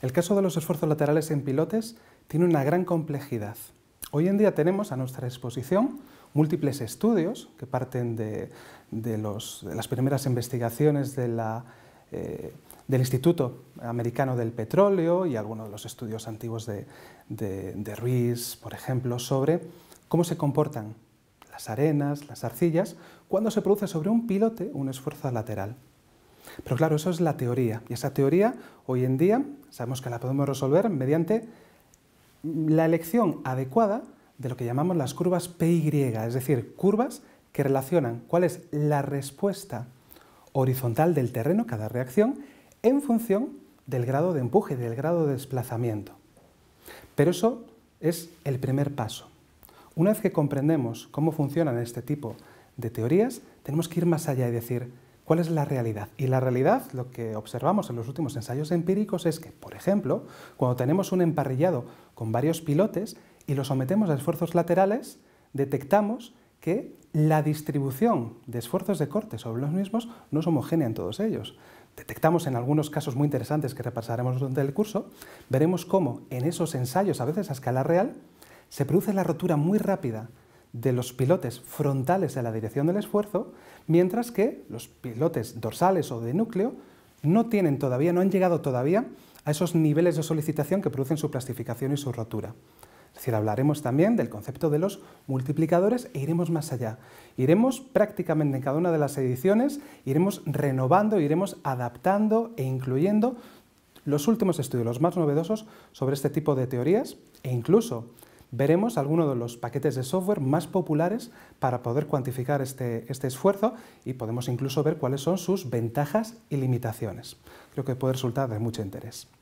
El caso de los esfuerzos laterales en pilotes tiene una gran complejidad. Hoy en día tenemos a nuestra exposición múltiples estudios que parten de, las primeras investigaciones eh, del Instituto Americano del Petróleo y algunos de los estudios antiguos de Ruiz, por ejemplo, sobre cómo se comportan las arenas, las arcillas, cuando se produce sobre un pilote un esfuerzo lateral. Pero claro, eso es la teoría. Y esa teoría, hoy en día, sabemos que la podemos resolver mediante la elección adecuada de lo que llamamos las curvas PY, es decir, curvas que relacionan cuál es la respuesta horizontal del terreno, cada reacción, en función del grado de empuje, del grado de desplazamiento. Pero eso es el primer paso. Una vez que comprendemos cómo funcionan este tipo de teorías, tenemos que ir más allá y decir, ¿Cuál es la realidad? Y la realidad, lo que observamos en los últimos ensayos empíricos es que, por ejemplo, cuando tenemos un emparrillado con varios pilotes y lo sometemos a esfuerzos laterales, detectamos que la distribución de esfuerzos de corte sobre los mismos no es homogénea en todos ellos. Detectamos en algunos casos muy interesantes que repasaremos durante el curso, veremos cómo en esos ensayos, a veces a escala real, se produce la rotura muy rápida de los pilotes frontales a la dirección del esfuerzo, mientras que los pilotes dorsales o de núcleo no tienen todavía, no han llegado todavía a esos niveles de solicitación que producen su plastificación y su rotura. Es decir, hablaremos también del concepto de los multiplicadores e iremos más allá. Iremos prácticamente en cada una de las ediciones, iremos renovando, iremos adaptando e incluyendo los últimos estudios, los más novedosos, sobre este tipo de teorías e incluso veremos algunos de los paquetes de software más populares para poder cuantificar este, este, esfuerzo y podemos incluso ver cuáles son sus ventajas y limitaciones. Creo que puede resultar de mucho interés.